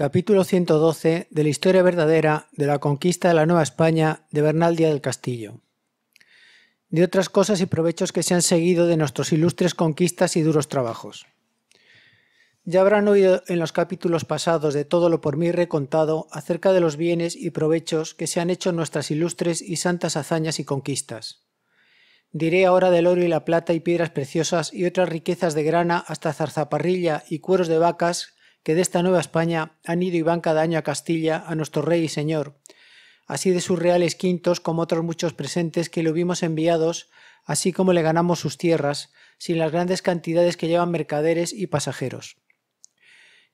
capítulo 112 de la historia verdadera de la conquista de la Nueva España de Bernal Díaz del Castillo, de otras cosas y provechos que se han seguido de nuestros ilustres conquistas y duros trabajos. Ya habrán oído en los capítulos pasados de todo lo por mí recontado acerca de los bienes y provechos que se han hecho nuestras ilustres y santas hazañas y conquistas. Diré ahora del oro y la plata y piedras preciosas y otras riquezas de grana hasta zarzaparrilla y cueros de vacas que de esta nueva España han ido y van cada año a Castilla, a nuestro rey y señor, así de sus reales quintos como otros muchos presentes que le hubimos enviados, así como le ganamos sus tierras, sin las grandes cantidades que llevan mercaderes y pasajeros.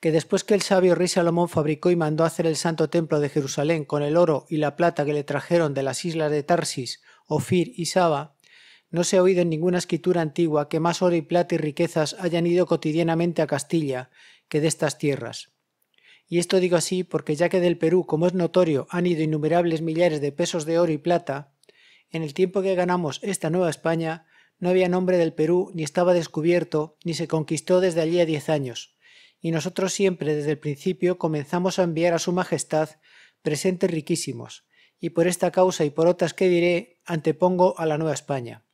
Que después que el sabio rey Salomón fabricó y mandó hacer el santo templo de Jerusalén con el oro y la plata que le trajeron de las islas de Tarsis, Ofir y Saba, no se ha oído en ninguna escritura antigua que más oro y plata y riquezas hayan ido cotidianamente a Castilla, que de estas tierras. Y esto digo así porque ya que del Perú, como es notorio, han ido innumerables millares de pesos de oro y plata, en el tiempo que ganamos esta Nueva España no había nombre del Perú ni estaba descubierto ni se conquistó desde allí a diez años, y nosotros siempre desde el principio comenzamos a enviar a su Majestad presentes riquísimos, y por esta causa y por otras que diré antepongo a la Nueva España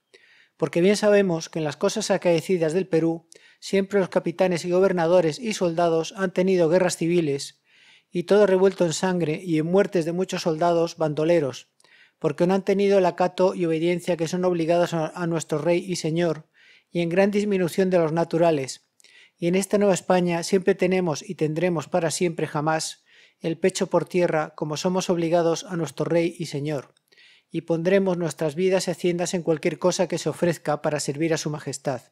porque bien sabemos que en las cosas acaecidas del Perú siempre los capitanes y gobernadores y soldados han tenido guerras civiles, y todo revuelto en sangre y en muertes de muchos soldados bandoleros, porque no han tenido el acato y obediencia que son obligados a nuestro rey y señor, y en gran disminución de los naturales. Y en esta Nueva España siempre tenemos y tendremos para siempre jamás el pecho por tierra como somos obligados a nuestro rey y señor y pondremos nuestras vidas y haciendas en cualquier cosa que se ofrezca para servir a su majestad.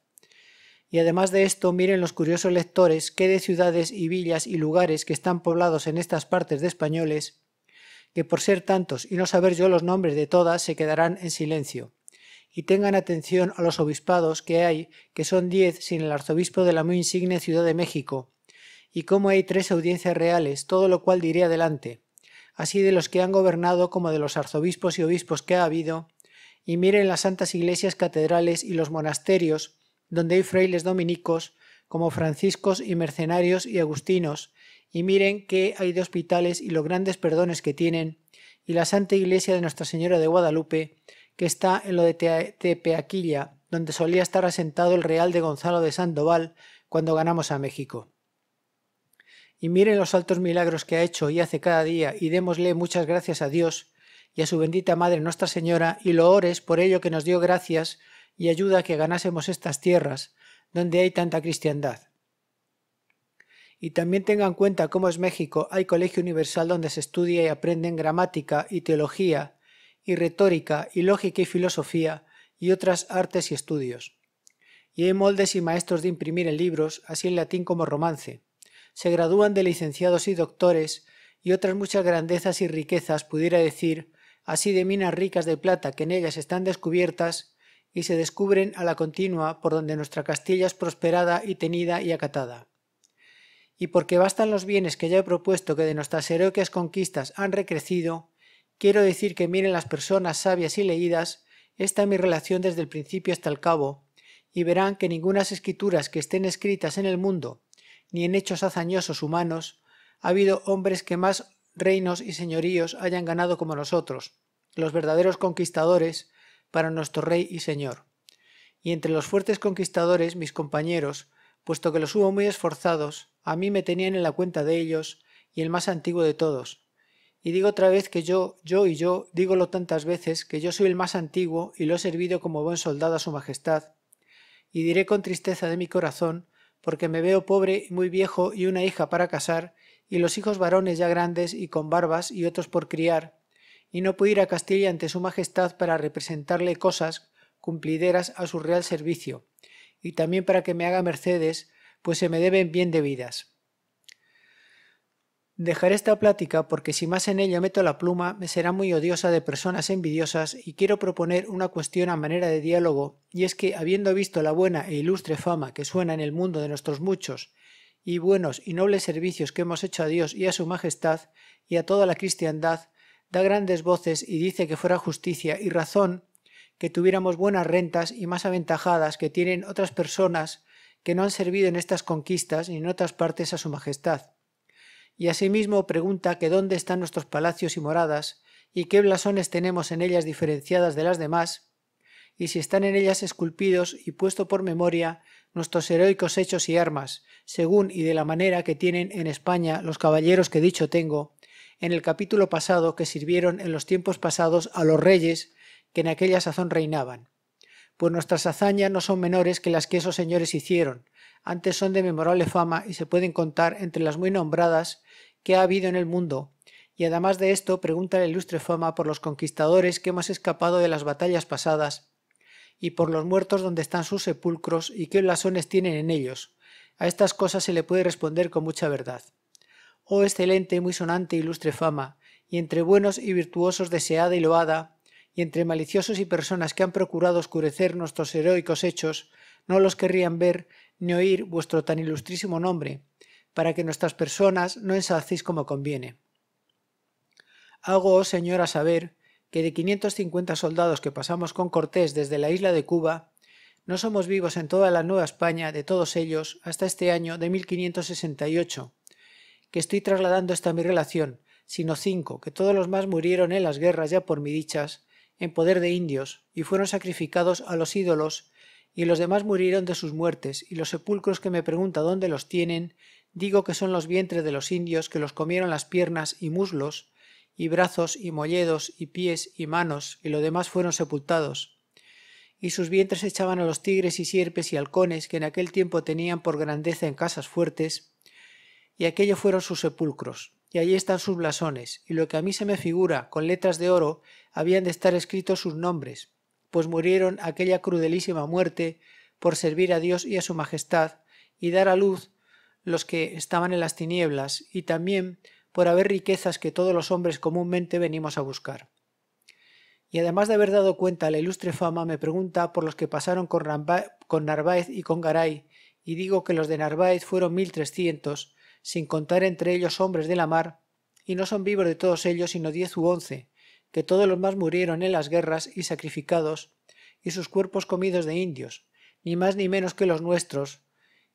Y además de esto, miren los curiosos lectores qué de ciudades y villas y lugares que están poblados en estas partes de españoles, que por ser tantos y no saber yo los nombres de todas, se quedarán en silencio. Y tengan atención a los obispados que hay, que son diez sin el arzobispo de la muy insigne Ciudad de México, y cómo hay tres audiencias reales, todo lo cual diré adelante así de los que han gobernado como de los arzobispos y obispos que ha habido, y miren las santas iglesias catedrales y los monasterios, donde hay frailes dominicos, como franciscos y mercenarios y agustinos, y miren qué hay de hospitales y los grandes perdones que tienen, y la Santa Iglesia de Nuestra Señora de Guadalupe, que está en lo de Tepeaquilla, donde solía estar asentado el Real de Gonzalo de Sandoval cuando ganamos a México y miren los altos milagros que ha hecho y hace cada día y démosle muchas gracias a Dios y a su bendita Madre Nuestra Señora y loores por ello que nos dio gracias y ayuda a que ganásemos estas tierras donde hay tanta cristiandad. Y también tengan en cuenta cómo es México, hay colegio universal donde se estudia y aprenden gramática y teología, y retórica, y lógica y filosofía, y otras artes y estudios. Y hay moldes y maestros de imprimir en libros, así en latín como romance se gradúan de licenciados y doctores, y otras muchas grandezas y riquezas, pudiera decir, así de minas ricas de plata que en ellas están descubiertas, y se descubren a la continua por donde nuestra Castilla es prosperada y tenida y acatada. Y porque bastan los bienes que ya he propuesto que de nuestras heroicas conquistas han recrecido, quiero decir que miren las personas sabias y leídas esta mi relación desde el principio hasta el cabo, y verán que ningunas escrituras que estén escritas en el mundo, ni en hechos hazañosos humanos, ha habido hombres que más reinos y señoríos hayan ganado como nosotros, los verdaderos conquistadores para nuestro rey y señor. Y entre los fuertes conquistadores, mis compañeros, puesto que los hubo muy esforzados, a mí me tenían en la cuenta de ellos y el más antiguo de todos. Y digo otra vez que yo, yo y yo, dígolo tantas veces, que yo soy el más antiguo y lo he servido como buen soldado a su majestad. Y diré con tristeza de mi corazón porque me veo pobre y muy viejo y una hija para casar, y los hijos varones ya grandes y con barbas y otros por criar, y no puedo ir a Castilla ante su majestad para representarle cosas cumplideras a su real servicio, y también para que me haga mercedes, pues se me deben bien debidas. Dejaré esta plática porque si más en ella meto la pluma me será muy odiosa de personas envidiosas y quiero proponer una cuestión a manera de diálogo, y es que, habiendo visto la buena e ilustre fama que suena en el mundo de nuestros muchos y buenos y nobles servicios que hemos hecho a Dios y a su Majestad y a toda la cristiandad, da grandes voces y dice que fuera justicia y razón que tuviéramos buenas rentas y más aventajadas que tienen otras personas que no han servido en estas conquistas ni en otras partes a su Majestad y asimismo pregunta que dónde están nuestros palacios y moradas, y qué blasones tenemos en ellas diferenciadas de las demás, y si están en ellas esculpidos y puesto por memoria nuestros heroicos hechos y armas, según y de la manera que tienen en España los caballeros que dicho tengo, en el capítulo pasado que sirvieron en los tiempos pasados a los reyes que en aquella sazón reinaban. Pues nuestras hazañas no son menores que las que esos señores hicieron, antes son de memorable fama y se pueden contar entre las muy nombradas que ha habido en el mundo. Y además de esto, pregunta la ilustre fama por los conquistadores que hemos escapado de las batallas pasadas y por los muertos donde están sus sepulcros y qué blasones tienen en ellos. A estas cosas se le puede responder con mucha verdad. Oh excelente, muy sonante, ilustre fama, y entre buenos y virtuosos deseada y loada, y entre maliciosos y personas que han procurado oscurecer nuestros heroicos hechos, no los querrían ver ni oír vuestro tan ilustrísimo nombre, para que nuestras personas no ensacéis como conviene. Hago, oh señora, saber que de quinientos cincuenta soldados que pasamos con Cortés desde la isla de Cuba, no somos vivos en toda la Nueva España de todos ellos hasta este año de 1568, que estoy trasladando esta mi relación, sino cinco, que todos los más murieron en las guerras ya por mi dichas, en poder de indios, y fueron sacrificados a los ídolos y los demás murieron de sus muertes, y los sepulcros que me pregunta dónde los tienen, digo que son los vientres de los indios que los comieron las piernas y muslos, y brazos y molledos y pies y manos, y lo demás fueron sepultados. Y sus vientres echaban a los tigres y sierpes y halcones que en aquel tiempo tenían por grandeza en casas fuertes, y aquello fueron sus sepulcros, y allí están sus blasones, y lo que a mí se me figura, con letras de oro, habían de estar escritos sus nombres, pues murieron aquella crudelísima muerte por servir a Dios y a su majestad y dar a luz los que estaban en las tinieblas y también por haber riquezas que todos los hombres comúnmente venimos a buscar. Y además de haber dado cuenta a la ilustre fama, me pregunta por los que pasaron con, Narváez y con Garay, y digo que los de Narváez fueron mil trescientos, sin contar entre ellos hombres de la mar, y no son vivos de todos ellos sino diez u once, que todos los más murieron en las guerras y sacrificados, y sus cuerpos comidos de indios, ni más ni menos que los nuestros,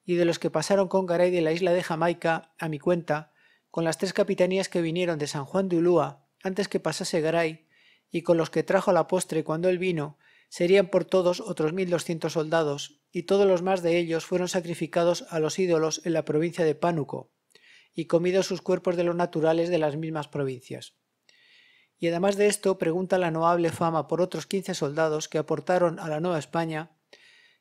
y de los que pasaron con Garay de la isla de Jamaica, a mi cuenta, con las tres capitanías que vinieron de San Juan de Ulúa antes que pasase Garay, y con los que trajo a la postre cuando él vino, serían por todos otros mil doscientos soldados, y todos los más de ellos fueron sacrificados a los ídolos en la provincia de Pánuco, y comidos sus cuerpos de los naturales de las mismas provincias y además de esto pregunta la noable fama por otros quince soldados que aportaron a la Nueva España,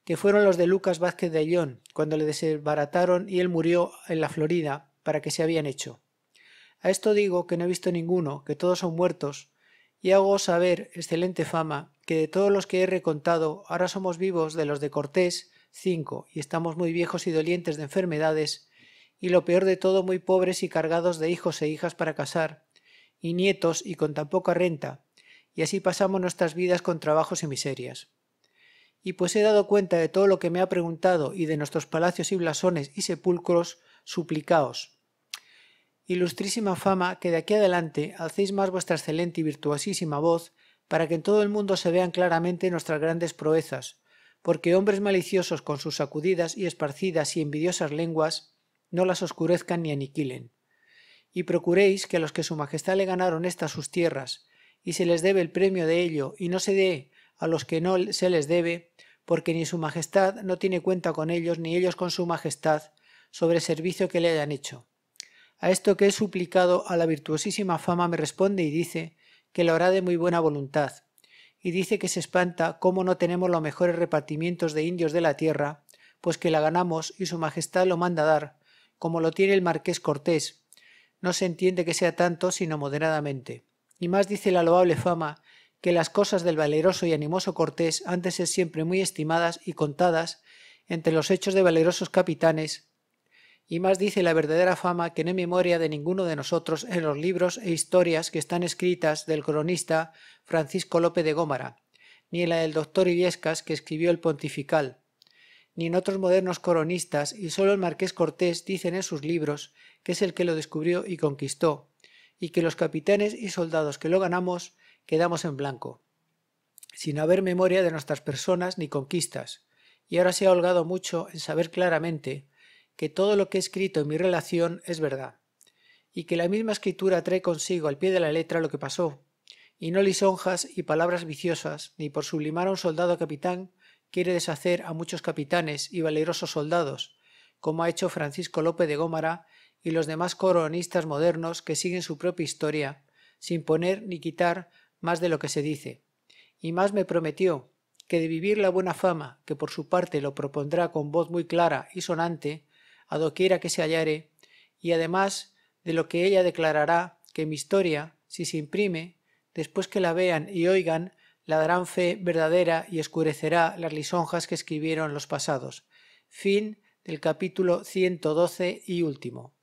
que fueron los de Lucas Vázquez de Ayllón, cuando le desbarataron y él murió en la Florida, para que se habían hecho. A esto digo que no he visto ninguno, que todos son muertos, y hago saber, excelente fama, que de todos los que he recontado, ahora somos vivos de los de Cortés, cinco, y estamos muy viejos y dolientes de enfermedades, y lo peor de todo muy pobres y cargados de hijos e hijas para casar, y nietos y con tan poca renta, y así pasamos nuestras vidas con trabajos y miserias. Y pues he dado cuenta de todo lo que me ha preguntado y de nuestros palacios y blasones y sepulcros, suplicaos. Ilustrísima fama, que de aquí adelante alcéis más vuestra excelente y virtuosísima voz, para que en todo el mundo se vean claramente nuestras grandes proezas, porque hombres maliciosos con sus sacudidas y esparcidas y envidiosas lenguas no las oscurezcan ni aniquilen y procuréis que a los que su majestad le ganaron estas sus tierras, y se les debe el premio de ello, y no se dé a los que no se les debe, porque ni su majestad no tiene cuenta con ellos, ni ellos con su majestad, sobre servicio que le hayan hecho. A esto que he suplicado a la virtuosísima fama me responde y dice que lo hará de muy buena voluntad, y dice que se espanta cómo no tenemos los mejores repartimientos de indios de la tierra, pues que la ganamos y su majestad lo manda dar, como lo tiene el marqués Cortés, no se entiende que sea tanto sino moderadamente. Y más dice la loable fama que las cosas del valeroso y animoso Cortés han de ser siempre muy estimadas y contadas entre los hechos de valerosos capitanes, y más dice la verdadera fama que no hay memoria de ninguno de nosotros en los libros e historias que están escritas del cronista Francisco López de Gómara, ni en la del doctor Iviescas que escribió el Pontifical, ni en otros modernos coronistas, y sólo el marqués Cortés dicen en sus libros que es el que lo descubrió y conquistó, y que los capitanes y soldados que lo ganamos quedamos en blanco, sin haber memoria de nuestras personas ni conquistas, y ahora se ha holgado mucho en saber claramente que todo lo que he escrito en mi relación es verdad, y que la misma escritura trae consigo al pie de la letra lo que pasó, y no lisonjas y palabras viciosas, ni por sublimar a un soldado capitán quiere deshacer a muchos capitanes y valerosos soldados, como ha hecho Francisco Lope de Gómara y los demás coronistas modernos que siguen su propia historia, sin poner ni quitar más de lo que se dice. Y más me prometió que de vivir la buena fama, que por su parte lo propondrá con voz muy clara y sonante, a doquiera que se hallare, y además de lo que ella declarará que mi historia, si se imprime, después que la vean y oigan, la darán fe verdadera y oscurecerá las lisonjas que escribieron los pasados. Fin del capítulo 112 y último.